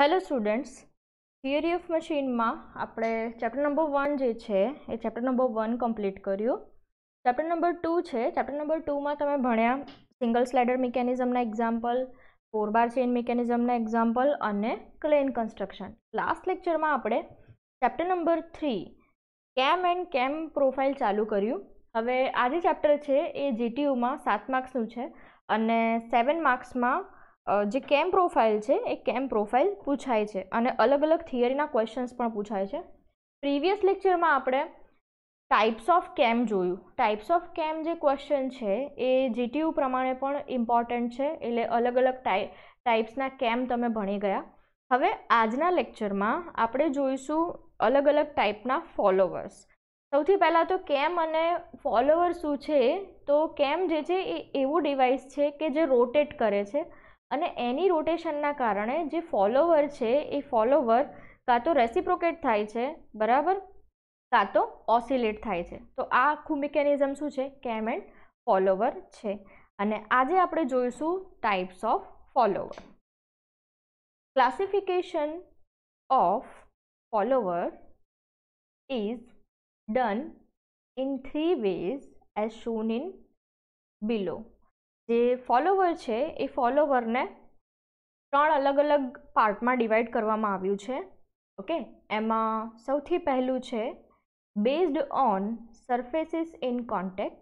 Hello students theory of મશીનમાં આપણે chapter number one જે છે એ ચેપ્ટર નંબર વન કમ્પ્લીટ કર્યું ચેપ્ટર નંબર ટુ છે ચેપ્ટર નંબર ટુમાં તમે ભણ્યા સિંગલ સ્લેડર મિકેનિઝમના એક્ઝામ્પલ ફોર બાર ચેઇન મિકેનિઝમના એક્ઝામ્પલ અને ક્લેન કન્સ્ટ્રક્શન લાસ્ટ લેક્ચરમાં આપણે chapter number three cam and cam profile ચાલુ કર્યું હવે આ જે ચેપ્ટર છે એ જીટીયુમાં સાત માર્ક્સનું છે અને સેવન માર્ક્સમાં જે કેમ પ્રોફાઇલ છે એ કેમ પ્રોફાઇલ પૂછાય છે અને અલગ અલગ થિયરીના ક્વેશ્ચન્સ પણ પૂછાય છે પ્રીવિયસ લેક્ચરમાં આપણે ટાઈપ્સ ઓફ કેમ જોયું ટાઈપ્સ ઓફ કેમ જે ક્વેશ્ચન છે એ જીટીયુ પ્રમાણે પણ ઇમ્પોર્ટન્ટ છે એટલે અલગ અલગ ટાઈપ ટાઈપ્સના કેમ તમે ભણી ગયા હવે આજના લેક્ચરમાં આપણે જોઈશું અલગ અલગ ટાઈપના ફોલોવર્સ સૌથી પહેલાં તો કેમ અને ફોલોવર શું છે તો કેમ જે છે એ એવું ડિવાઇસ છે કે જે રોટેટ કરે છે અને એની રોટેશનના કારણે જે ફોલોવર છે એ ફોલોવર કાં તો રેસિપ્રોકેટ થાય છે બરાબર કાં તો ઓસિલેટ થાય છે તો આ આખું મિકેનિઝમ શું છે કેમ એન્ડ ફોલોવર છે અને આજે આપણે જોઈશું types of follower classification of follower is done in three ways as shown in below જે ફોલોવર છે એ ફોલોવરને ત્રણ અલગ અલગ પાર્ટમાં ડિવાઈડ કરવામાં આવ્યું છે ઓકે એમાં સૌથી પહેલું છે based on surfaces in contact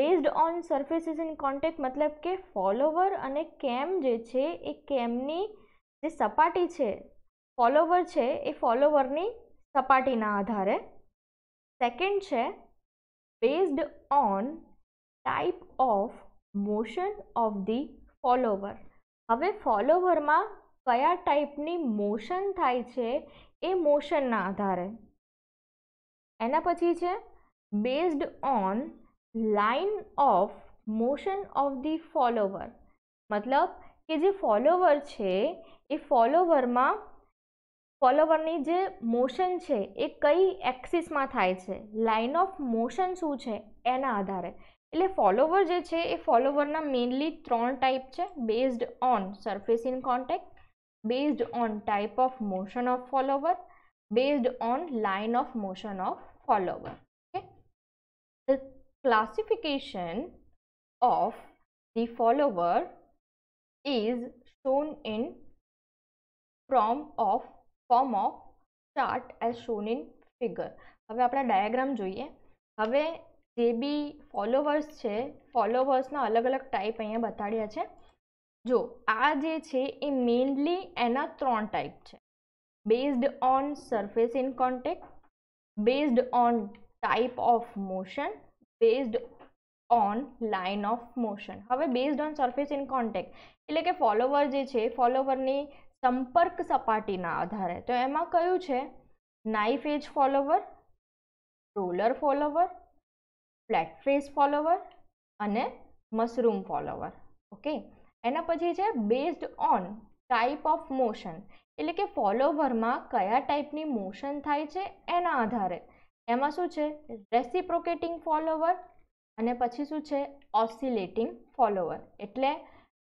based on surfaces in contact મતલબ કે ફોલોવર અને કેમ જે છે એ કેમની જે સપાટી છે ફોલોવર છે એ ફોલોવરની સપાટીના આધારે સેકન્ડ છે based on type of motion of the follower હવે ફોલોવરમાં કયા ટાઈપની મોશન થાય છે એ મોશનના આધારે એના પછી છે based on line of motion of the follower મતલબ કે જે ફોલોવર છે એ ફોલોવરમાં ફોલોવરની જે મોશન છે એ કઈ એક્સિસમાં થાય છે લાઇન ઓફ મોશન શું છે એના આધારે એટલે ફોલોવર જે છે એ ફોલોવરના મેઇનલી ત્રણ ટાઈપ છે based on surface in contact based on type of motion of follower based on line of motion of follower okay classification of the follower is shown in from of form of chart as shown in figure હવે આપણા diagram જોઈએ હવે જે બી followers છે ફોલોવર્સના અલગ અલગ type અહીંયા બતાડ્યા છે જો આ જે છે એ મેઇનલી એના ત્રણ ટાઈપ છે based on surface in contact based on type of motion based on line of motion હવે based on surface in contact એટલે કે ફોલોવર જે છે ફોલોવરની સંપર્ક સપાટીના આધારે તો એમાં કયું છે knife edge follower roller follower flat face follower અને મશરૂમ ફોલોવર ઓકે એના પછી છે based on type of motion એટલે કે ફોલોવરમાં કયા ટાઈપની મોશન થાય છે એના આધારે એમાં શું છે રેસિપ્રોકેટિંગ ફોલોવર અને પછી શું છે ઓસિલેટિંગ ફોલોવર એટલે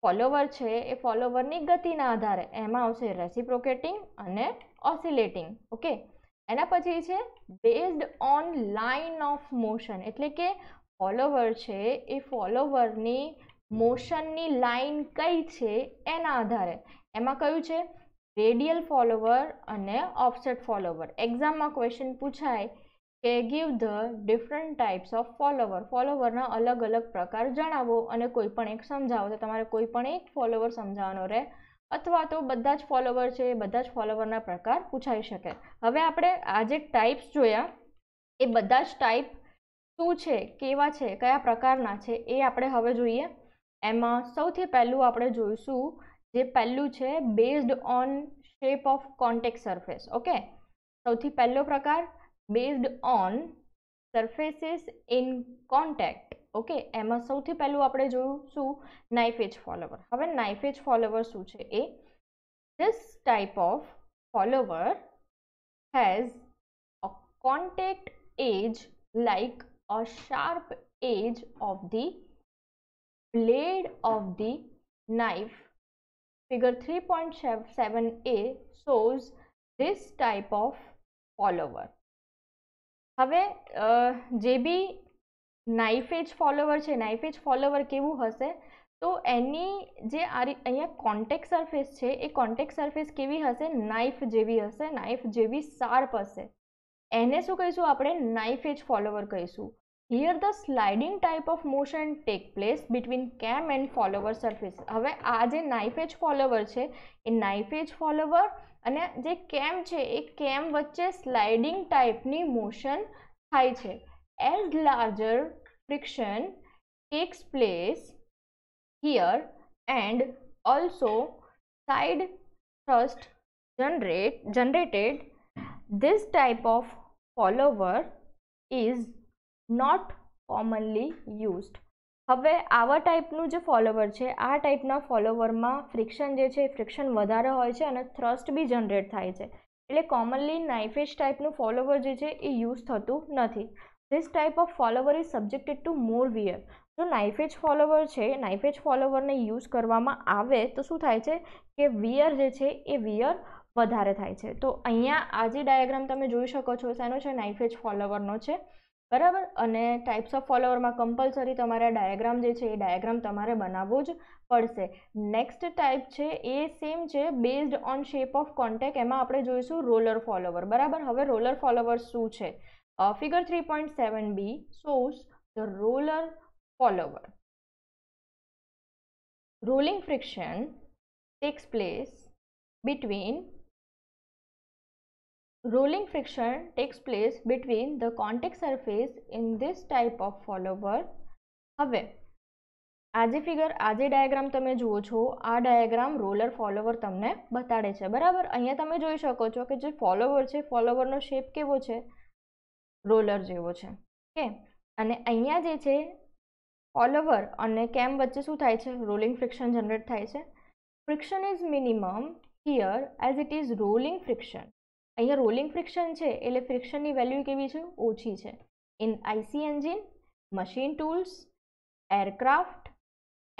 ફોલોવર છે એ ફોલોવરની ગતિના આધારે એમાં આવશે રેસિપ્રોકેટિંગ અને ઓસિલેટિંગ ઓકે એના પછી છે based on line of motion એટલે કે ફોલોવર છે એ ફોલોવરની મોશનની લાઇન કઈ છે એના આધારે એમાં કયું છે રેડિયલ ફોલોવર અને ઓફસેટ ફોલોવર એક્ઝામમાં ક્વેશ્ચન પૂછાય કે give the different types of follower ફોલોવરના અલગ અલગ પ્રકાર જણાવો અને કોઈ પણ એક સમજાવો તો તમારે કોઈ પણ એક ફોલોવર સમજાવવાનો રહે અથવા તો બધા જ ફોલોવર છે એ બધા જ ફોલોવરના પ્રકાર પૂછાઈ શકે હવે આપણે આજે ટાઈપ્સ જોયા એ બધા જ ટાઈપ શું છે કેવા છે કયા પ્રકારના છે એ આપણે હવે જોઈએ એમાં સૌથી પહેલું આપણે જોઈશું જે પહેલું છે based on shape of contact surface okay સૌથી પહેલો પ્રકાર based on surfaces in contact okay એમાં સૌથી પહેલું આપણે જોયું શું નાઇફ એજ ફોલોવર હવે નાઇફ એજ ફોલોવર શું છે એ this type of follower has a contact edge like a sharp edge of the blade of the blade of the knife seven a shows this type of follower હવે જે બી knife edge follower છે knife edge follower કેવું હશે તો એની જે આ અહીંયા કોન્ટેક સરફેસ છે એ કોન્ટેક સરફેસ કેવી હશે નાઇફ જેવી હશે નાઇફ જેવી શાર્પ હશે એને શું કહીશું આપણે નાઇફ એજ ફોલોવર કહીશું here the sliding type of motion take place between cam and follower surface હવે આ જે નાઇફ એજ ફોલોવર છે એ નાઇફ એજ ફોલોવર અને જે કેમ છે એ કેમ વચ્ચે સ્લાઇડિંગ ટાઈપની મોશન થાય છે as larger friction takes place here and also side thrust generate generated this type of follower is not commonly used હવે આવા ટાઈપનું જે ફોલોવર છે આ ટાઈપના ફોલોવરમાં ફ્રિક્શન જે છે એ ફ્રિક્શન વધારે હોય છે અને થ્રસ્ટ બી જનરેટ થાય છે એટલે કોમનલી નાઇફિશ ટાઈપનું ફોલોવર જે છે એ યુઝ થતું નથી this type of follower is subjected to more VF જો નાઇફ એજ ફોલોવર છે નાઇફ એજ ફોલોવરને યુઝ કરવામાં આવે તો શું થાય છે કે વિયર જે છે એ વિયર વધારે થાય છે તો અહીંયા આ જે ડાયાગ્રામ તમે જોઈ શકો છો શેનો છે નાઇફ એજ ફોલોવરનો છે બરાબર અને ટાઈપ્સ ઓફ ફોલોવરમાં કમ્પલસરી તમારે ડાયાગ્રામ જે છે એ ડાયાગ્રામ તમારે બનાવવો જ પડશે નેક્સ્ટ ટાઈપ છે એ સેમ છે based on shape of contact એમાં આપણે જોઈશું રોલર ફોલોવર બરાબર હવે રોલર ફોલોવર શું છે Uh, figure 3.7b shows the roller follower. Rolling friction takes place between rolling friction takes place between the contact surface in this type of follower હવે આ જે ફિગર આ જે ડાયાગ્રામ તમે જુઓ છો આ ડાયાગ્રામ રોલર ફોલોવર તમને બતાડે છે બરાબર અહીંયા તમે જોઈ શકો છો કે જે ફોલોવર છે ફોલોવરનો શેપ કેવો છે રોલર જેવો છે ઓકે અને અહીંયા જે છે ફોલોવર અને કેમ વચ્ચે શું થાય છે રોલિંગ ફ્રિક્શન જનરેટ થાય છે friction is minimum here as it is rolling friction અહીંયા રોલિંગ ફ્રિક્શન છે એટલે ફ્રિક્શનની વેલ્યુ કેવી છે ઓછી છે in IC engine machine tools aircraft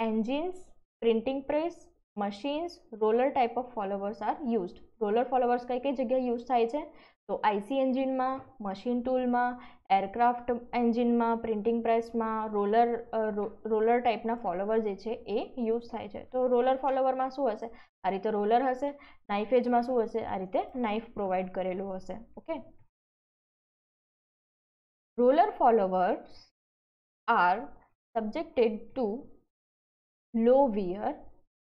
engines printing press machines roller type of followers are used roller followers કઈ કઈ જગ્યાએ યુઝ થાય છે તો આઈસી એન્જિનમાં મશીન ટૂલમાં એરક્રાફ્ટ એન્જિનમાં પ્રિન્ટિંગ પ્રેસમાં રોલર રોલર ટાઈપના ફોલોવર જે છે એ યુઝ થાય છે તો રોલર ફોલોવરમાં શું હશે આ રીતે રોલર હશે નાઇફ એજમાં શું હશે આ રીતે નાઇફ પ્રોવાઈડ કરેલું હશે okay roller followers are subjected to low wear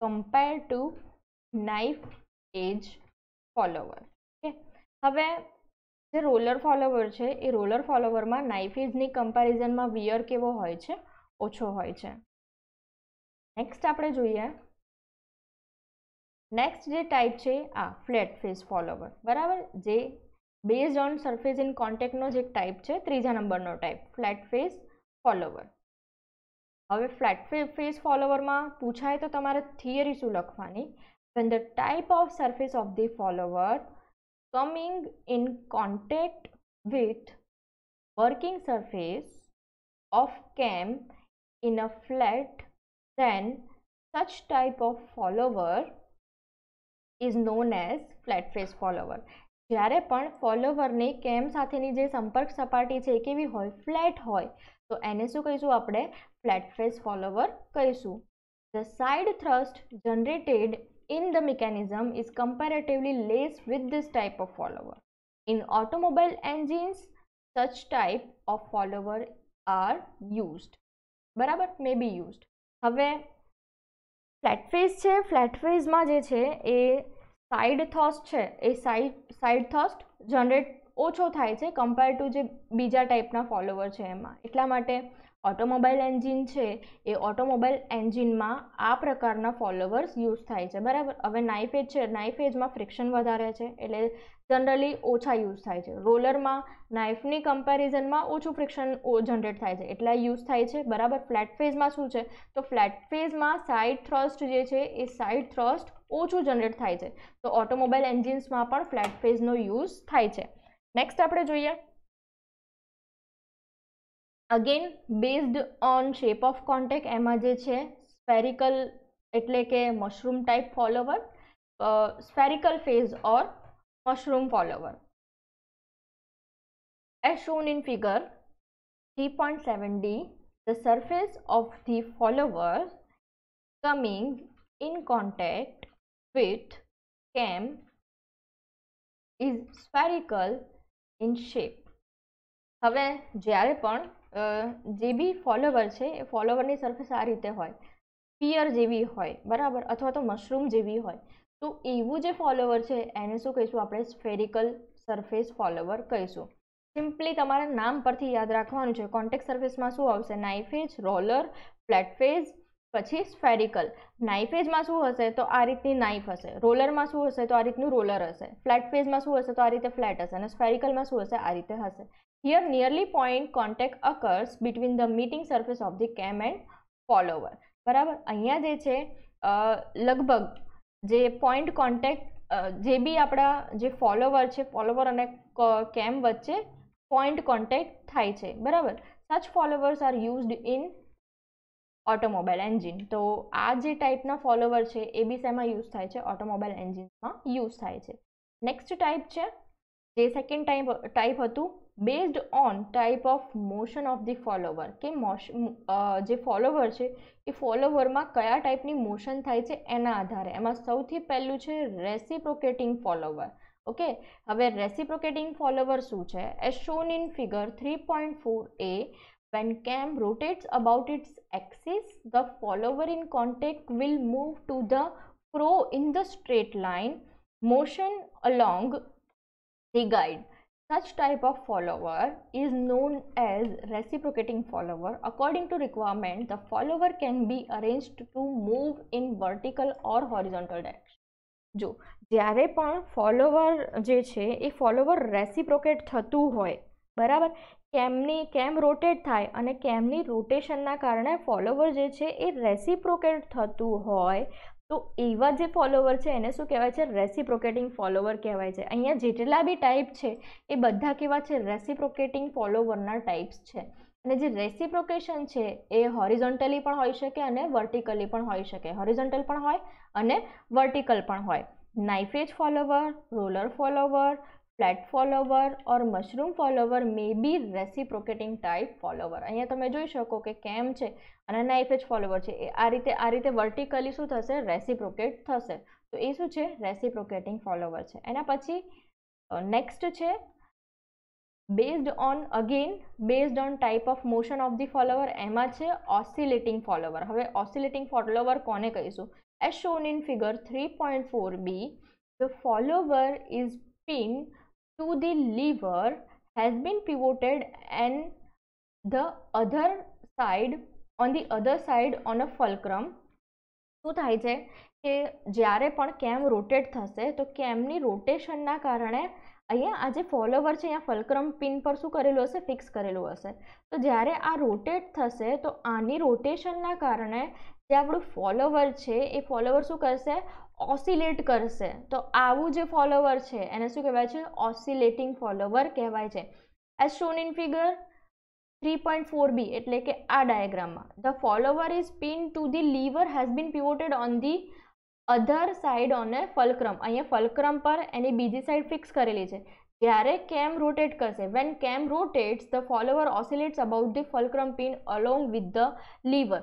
compare to knife edge follower હવે જે રોલર ફોલોવર છે એ રોલર ફોલોવરમાં નાઇફ એજની કમ્પેરિઝનમાં વિયર કેવો હોય છે ઓછો હોય છે નેક્સ્ટ આપણે જોઈએ નેક્સ્ટ જે ટાઈપ છે આ ફ્લેટ ફેસ ફોલોવર બરાબર જે બેઝ ઓન સરફેસ ઇન કોન્ટેક્ટનો એક ટાઈપ છે ત્રીજા નંબરનો ટાઈપ ફ્લેટ ફેસ ફોલોવર હવે ફ્લેટ ફેસ ફોલોવરમાં પૂછાય તો તમારે થિયરી શું લખવાની when the type of surface of the follower coming in contact with working surface of cam in a flat then such type of follower is known as flat face follower જ્યારે પણ ફોલોવરની કેમ સાથેની જે સંપર્ક સપાટી છે એ કેવી હોય ફ્લેટ હોય તો એને શું કહીશું આપણે ફ્લેટ ફેસ ફોલોવર કહીશું the side thrust generated in the mechanism is comparatively less with this type of follower. In automobile engines, such type of follower are used. બરાબર મે બી યુઝડ હવે flat face છે flat ફેઝમાં જે છે એ side thrust છે એ side side thrust generate ઓછો થાય છે કમ્પેર ટુ જે બીજા ટાઈપના ફોલોવર છે એમાં એટલા માટે ઓટોમોબાઈલ એન્જિન છે એ ઓટોમોબાઈલ એન્જિનમાં આ પ્રકારના ફોલોવર્સ યુઝ થાય છે બરાબર હવે નાઇફ એજ છે નાઇફ એજમાં ફ્રિક્શન વધારે છે એટલે જનરલી ઓછા યુઝ થાય છે રોલરમાં નાઇફની કમ્પેરિઝનમાં ઓછું ફ્રિક્શન જનરેટ થાય છે એટલા યુઝ થાય છે બરાબર ફ્લેટ ફેઝમાં શું છે તો ફ્લેટ ફેઝમાં સાઇડ થ્રસ્ટ જે છે એ સાઇડ થ્રસ્ટ ઓછું જનરેટ થાય છે તો ઓટોમોબાઈલ એન્જિન્સમાં પણ ફ્લેટ ફેઝનો યુઝ થાય છે નેક્સ્ટ આપણે જોઈએ again based on shape of contact એમાં જે છે સ્ફેરિકલ એટલે કે mushroom type follower spherical face or mushroom follower As shown in figure 3.7d, the surface of the follower coming in contact with cam is spherical in shape. હવે જ્યારે પણ જે બી follower છે એ ફોલોવરની સરફેસ આ રીતે હોય પિયર જેવી હોય બરાબર અથવા તો મશરૂમ જેવી હોય તો એવું જે ફોલોવર છે એને શું કહીશું આપણે સ્ફેરિકલ સરફેસ ફોલોવર કહીશું સિમ્પલી તમારા નામ પરથી યાદ રાખવાનું છે કોન્ટેક્ટ સરફેસમાં શું આવશે નાઇફેજ રોલર ફ્લેટ ફેઝ પછી સ્ફેરિકલ નાઇફેજમાં શું હશે તો આ રીતની નાઇફ હશે રોલરમાં શું હશે તો આ રીતનું રોલર હશે ફ્લેટ ફેઝમાં શું હશે તો આ રીતે ફ્લેટ હશે અને સ્ફેરિકલમાં શું હશે આ રીતે હશે here nearly point contact occurs between the meeting surface of the cam and follower બરાબર અહીંયા જે છે લગભગ જે પોઈન્ટ કોન્ટેક જે બી આપણા જે ફોલોવર છે ફોલોવર અને કેમ વચ્ચે પોઈન્ટ કોન્ટેક થાય છે બરાબર such followers are used in automobile engine તો આ જે ટાઈપના ફોલોવર છે એ બી સેમાં યુઝ થાય છે ઓટોમોબાઈલ એન્જિનમાં યુઝ થાય છે નેક્સ્ટ ટાઈપ છે જે સેકન્ડ ટાઈપ ટાઈપ હતું based on type of motion of the follower કે મોશ જે ફોલોવર છે એ ફોલોવરમાં કયા ટાઈપની મોશન થાય છે એના આધારે એમાં સૌથી પહેલું છે રેસિપ્રોકેટિંગ ફોલોવર ઓકે હવે રેસિપ્રોકેટિંગ ફોલોવર શું છે એ shown in figure three point four a When cam rotates about its axis, the follower in contact will move to the pro in the straight line motion along the guide. Such type of follower is known as reciprocating follower. According to requirement, the follower can be arranged to move in vertical or horizontal direction. જો જ્યારે પણ follower જે છે એ follower રેસિપ્રોકેટ થતું હોય બરાબર કેમની કેમ rotate થાય અને કેમની રોટેશનના કારણે ફોલોવર જે છે એ રેસિપ્રોકેટ થતું હોય તો એવા જે ફોલોવર છે એને શું કહેવાય છે રેસિપ્રોકેટિંગ ફોલોવર કહેવાય છે અહીંયા જેટલા બી ટાઈપ છે એ બધા કેવા છે રેસિપ્રોકેટિંગ ફોલોવરના ટાઈપ્સ છે અને જે રેસિપ્રોકેશન છે એ હોરિઝોન્ટલી પણ હોઈ શકે અને વર્ટિકલી પણ હોઈ શકે હોરિઝોન્ટલ પણ હોય અને વર્ટિકલ પણ હોય knife edge follower roller follower flat follower or mushroom follower may be reciprocating type follower અહીંયા તમે જોઈ શકો કે કેમ છે અને નાઇફ જ ફોલોવર છે એ આ રીતે આ રીતે વર્ટિકલી શું થશે રેસિપ્રોકેટ થશે તો એ શું છે રેસિપ્રોકેટિંગ ફોલોવર છે એના પછી નેક્સ્ટ છે based on again based on type of motion of the follower એમાં છે ઓસિલેટિંગ ફોલોવર હવે ઓસિલેટિંગ ફોલોવર કોને કહીશું as shown in figure three point four b the follower is pin to the lever has been pivoted and the other side on the other side on a fulcrum શું થાય છે કે જ્યારે પણ કેમ rotate થશે તો કેમની રોટેશનના કારણે અહીંયા આ જે ફોલોવર છે અહીંયા ફલક્રમ પિન પર શું કરેલું હશે ફિક્સ કરેલું હશે તો જ્યારે આ રોટેટ થશે તો આની રોટેશનના કારણે જે આપણું ફોલોવર છે એ ફોલોવર શું કરશે ઓસિલેટ કરશે તો આવું જે ફોલોવર છે એને શું કહેવાય છે ઓસિલેટિંગ ફોલોવર કહેવાય છે as shown in figure three point four b એટલે કે આ ડાયાગ્રામમાં the follower is pin to the lever has been pivoted on the other side on a fulcrum અહીંયા ફલક્રમ પર એની બીજી સાઈડ ફિક્સ કરેલી છે જ્યારે કેમ રોટેટ કરશે when cam rotates the follower oscillates about the fulcrum pin along with the lever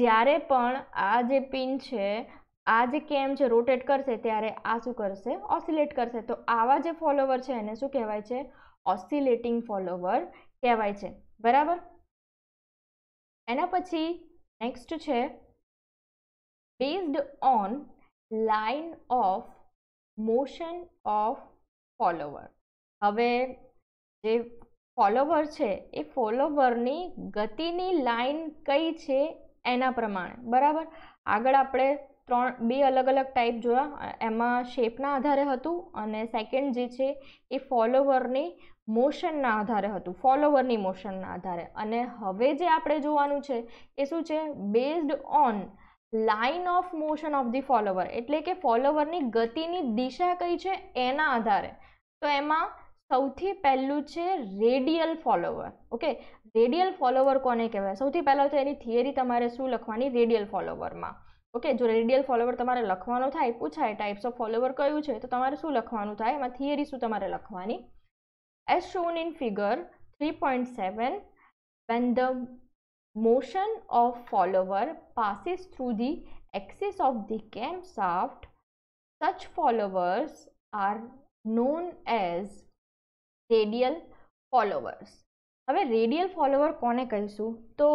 જ્યારે પણ આ જે પિન છે આ જે કેમ છે રોટેટ કરશે ત્યારે આ શું કરશે ઓસિલેટ કરશે તો આવા જે ફોલોવર છે એને શું કહેવાય છે ઓસિલેટિંગ ફોલોવર કહેવાય છે બરાબર એના પછી નેક્સ્ટ છે based on line of motion of follower હવે જે ફોલોવર છે એ ફોલોવરની ગતિની લાઇન કઈ છે એના પ્રમાણે બરાબર આગળ આપણે ત્રણ બે અલગ અલગ ટાઈપ જોયા એમાં શેપના આધારે હતું અને સેકન્ડ જે છે એ ફોલોવરની મોશનના આધારે હતું ફોલોવરની મોશનના આધારે અને હવે જે આપણે જોવાનું છે એ શું છે based on line of motion of the follower એટલે કે ફોલોવરની ગતિની દિશા કઈ છે એના આધારે તો એમાં સૌથી પહેલું છે radial follower okay radial follower કોને કહેવાય સૌથી પહેલાં તો એની થિયરી તમારે શું લખવાની રેડિયલ ફોલોવરમાં ઓકે જો રેડિયલ ફોલોવર તમારે લખવાનું થાય પૂછાય ટાઈપ્સ ઓફ ફોલોવર કયું છે તો તમારે શું લખવાનું થાય એમાં થિયરી શું તમારે લખવાની as shown in figure three point seven when the motion of follower passes through the axis of the camshaft such followers are known as radial followers હવે રેડિયલ ફોલોવર કોને કહીશું તો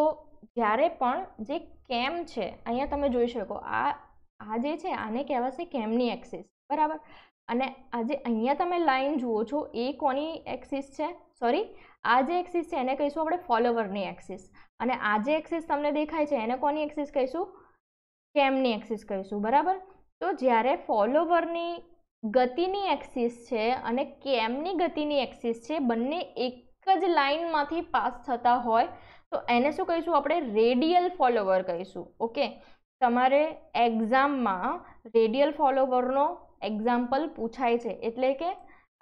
જ્યારે પણ જે કેમ છે અહીંયા તમે જોઈ શકો આ આ જે છે આને કહેવાશે કેમની એક્સિસ બરાબર અને આ જે અહીંયા તમે લાઈન જુઓ છો એ કોની એક્સિસ છે સોરી આ જે એક્સિસ છે એને કહીશું આપણે ફોલોવરની એક્સિસ અને આ જે એક્સિસ તમને દેખાય છે એને કોની એક્સિસ કહીશું કેમની એક્સિસ કહીશું બરાબર તો જ્યારે ફોલોવરની ગતિની એક્સિસ છે અને કેમની ગતિની એક્સિસ છે બંને એક જ લાઇનમાંથી પાસ થતા હોય તો એને શું કહીશું આપણે રેડિયલ ફોલોવર કહીશું ઓકે તમારે એક્ઝામમાં રેડિયલ ફોલોવરનો એક્ઝામ્પલ પૂછાય છે એટલે કે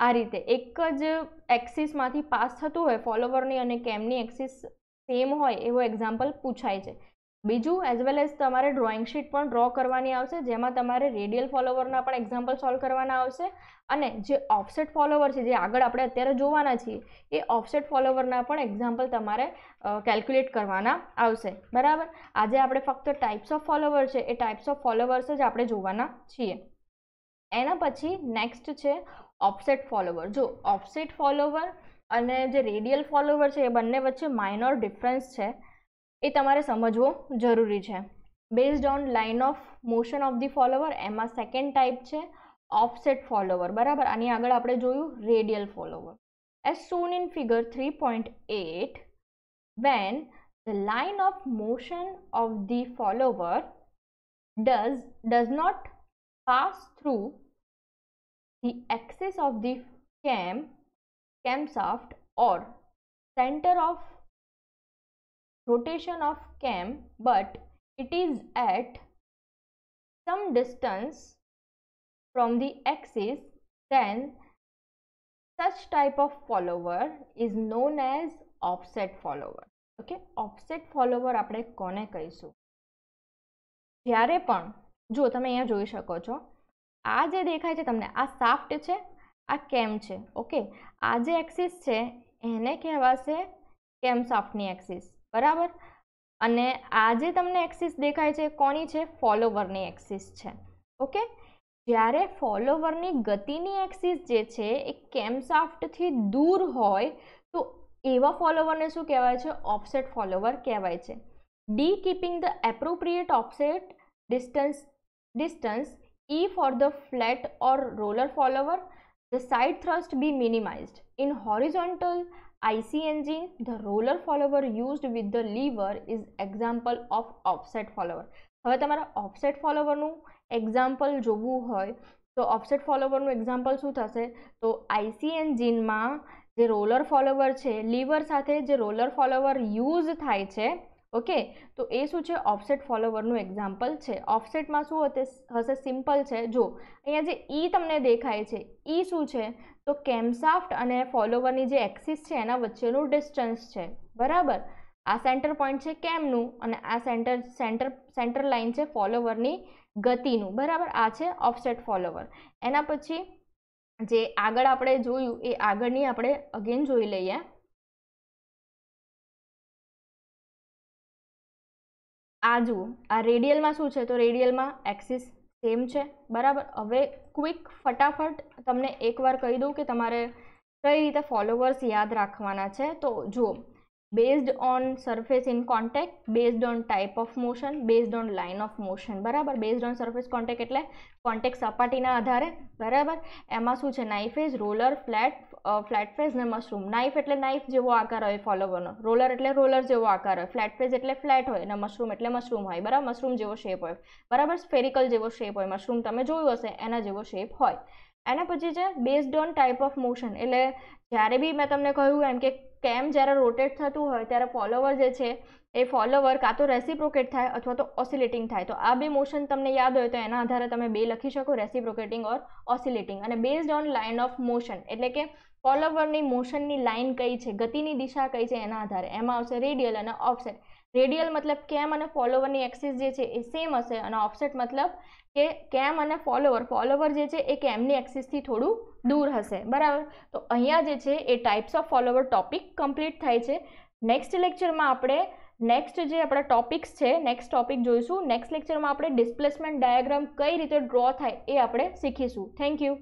આ રીતે એક જ એક્સિસમાંથી પાસ થતું હોય ફોલોવરની અને કેમની એક્સિસ સેમ હોય એવો એક્ઝામ્પલ પૂછાય છે બીજું એઝ વેલ એઝ તમારે ડ્રોઈંગ શીટ પણ ડ્રો કરવાની આવશે જેમાં તમારે રેડિયલ ફોલોવરના પણ એક્ઝામ્પલ સોલ્વ કરવાના આવશે અને જે ઓફસેટ ફોલોવર છે જે આગળ આપણે અત્યારે જોવાના છીએ એ ઓફસેટ ફોલોવરના પણ એક્ઝામ્પલ તમારે કેલ્ક્યુલેટ કરવાના આવશે બરાબર આજે આપણે ફક્ત ટાઈપ્સ ઓફ ફોલોવર છે એ ટાઈપ્સ ઓફ ફોલોવર્સ જ આપણે જોવાના છીએ એના પછી નેક્સ્ટ છે ઓફસેટ ફોલોવર જો ઓફસેટ ફોલોવર અને જે રેડિયલ ફોલોવર છે એ બંને વચ્ચે માઇનોર ડિફરન્સ છે એ તમારે સમજવો જરૂરી છે based on line of motion of the follower એમાં સેકન્ડ ટાઈપ છે ઓફસેટ ફોલોવર બરાબર આની આગળ આપણે જોયું radial follower shown in figure three figure eight when the line of motion of the follower does does not pass through the axis of the cam camshaft or center of rotation of cam but it is at some distance from the axis then such type of follower is known as offset follower okay offset follower આપણે કોને કહીશું જ્યારે પણ જો તમે અહીંયા જોઈ શકો છો આ જે દેખાય છે તમને આ સાફ્ટ છે આ કેમ છે ઓકે આ જે એક્સિસ છે એને કહેવાશે કેમ સોફ્ટની એક્સિસ બરાબર અને આ જે તમને એક્સિસ દેખાય છે કોની છે ફોલોવરની એક્સિસ છે ઓકે જ્યારે ફોલોવરની ગતિની એક્સિસ જે છે એ કેમ સોફ્ટથી દૂર હોય તો એવા ફોલોવરને શું કહેવાય છે ઓફસેટ ફોલોવર કહેવાય છે D keeping the appropriate offset distance distance E for the flat or roller follower The side thrust be minimized. In horizontal IC engine, the roller follower used with the lever is example of offset follower. હવે તમારા offset ફોલોવરનું example જોવું હોય તો offset ફોલોવરનું example શું થશે તો IC એન્જિનમાં જે રોલર ફોલોવર છે લીવર સાથે જે રોલર ફોલોવર યુઝ થાય છે ઓકે તો એ શું છે ઓફસેટ ફોલોવરનું એક્ઝામ્પલ છે ઓફસેટમાં શું હશે સિમ્પલ છે જો અહીંયા જે ઈ e તમને દેખાય છે ઈ e શું છે તો કેમસાફ્ટ અને ફોલોવરની જે એક્સિસ છે એના વચ્ચેનું ડિસ્ટન્સ છે બરાબર આ સેન્ટર પોઈન્ટ છે કેમનું અને આ સેન્ટર સેન્ટર સેન્ટર લાઇન છે ફોલોવરની ગતિનું બરાબર આ છે ઓફસેટ ફોલોવર એના પછી જે આગળ આપણે જોયું એ આગળની આપણે અગેન જોઈ લઈએ આ જુઓ આ રેડિયલમાં શું છે તો રેડિયલમાં એક્સિસ સેમ છે બરાબર હવે ક્વિક ફટાફટ તમને એકવાર કહી દઉં કે તમારે કઈ રીતે ફોલોવર્સ યાદ રાખવાના છે તો જુઓ based on surface in contact based on type of motion based on line of motion બરાબર બેઝડ ઓન સરફેસ કોન્ટેક્ટ એટલે કોન્ટેક્ટ સપાટીના આધારે બરાબર એમાં શું છે knife edge roller flat flat face ને મશરૂમ નાઇફ એટલે નાઇફ જેવો આકાર હોય ફોલોવરનો રોલર એટલે રોલર જેવો આકાર હોય ફ્લેટ ફેઝ એટલે ફ્લેટ હોય અને મશરૂમ એટલે મશરૂમ હોય બરાબર મશરૂમ જેવો શેપ હોય બરાબર સ્ફેરિકલ જેવો શેપ હોય મશરૂમ તમે જોયું હશે એના જેવો શેપ હોય એના પછી છે based on type of motion એટલે જ્યારે બી મેં તમને કહ્યું એમ કે કેમ જ્યારે રોટેટ થતું હોય ત્યારે ફોલોવર જે છે એ ફોલોવર કાં તો રેસિપ્રોકેટ થાય અથવા તો ઓસિલેટિંગ થાય તો આ બે મોશન તમને યાદ હોય તો એના આધારે તમે બે લખી શકો રેસિપ્રોકેટિંગ ઓર ઓસિલેટિંગ અને based on line of motion એટલે કે ફોલોવરની મોશનની લાઇન કઈ છે ગતિની દિશા કઈ છે એના આધારે એમાં આવશે રેડિયલ અને ઓફસેટ રેડિયલ મતલબ કેમ અને ફોલોવરની એક્સિસ જે છે એ સેમ હશે અને ઓફસેટ મતલબ કે કેમ અને ફોલોવર ફોલોવર જે છે એ કેમની એક્સિસથી થોડું દૂર હશે બરાબર તો અહીંયા જે છે એ types of follower topic complete થાય છે નેક્સ્ટ લેક્ચરમાં આપણે નેક્સ્ટ જે આપણા ટોપિક્સ છે નેક્સ્ટ ટોપિક જોઈશું નેક્સ્ટ લેક્ચરમાં આપણે ડિસ્પ્લેસમેન્ટ ડાયાગ્રામ કઈ રીતે ડ્રો થાય એ આપણે શીખીશું થેન્ક યુ